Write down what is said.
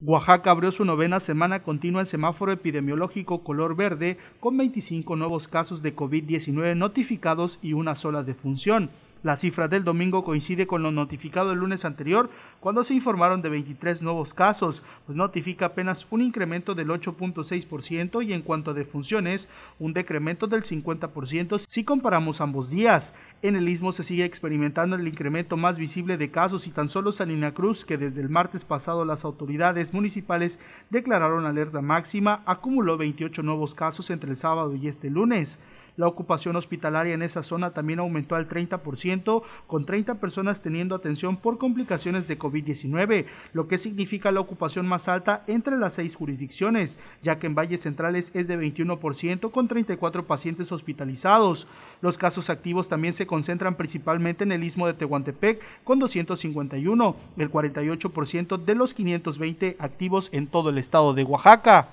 Oaxaca abrió su novena semana continua en semáforo epidemiológico color verde, con 25 nuevos casos de COVID-19 notificados y una sola defunción. La cifra del domingo coincide con lo notificado el lunes anterior, cuando se informaron de 23 nuevos casos, pues notifica apenas un incremento del 8.6% y en cuanto a defunciones, un decremento del 50% si comparamos ambos días. En el istmo se sigue experimentando el incremento más visible de casos y tan solo Salina Cruz, que desde el martes pasado las autoridades municipales declararon alerta máxima, acumuló 28 nuevos casos entre el sábado y este lunes. La ocupación hospitalaria en esa zona también aumentó al 30%, con 30 personas teniendo atención por complicaciones de COVID-19, lo que significa la ocupación más alta entre las seis jurisdicciones, ya que en Valles Centrales es de 21% con 34 pacientes hospitalizados. Los casos activos también se concentran principalmente en el istmo de Tehuantepec con 251, el 48% de los 520 activos en todo el estado de Oaxaca.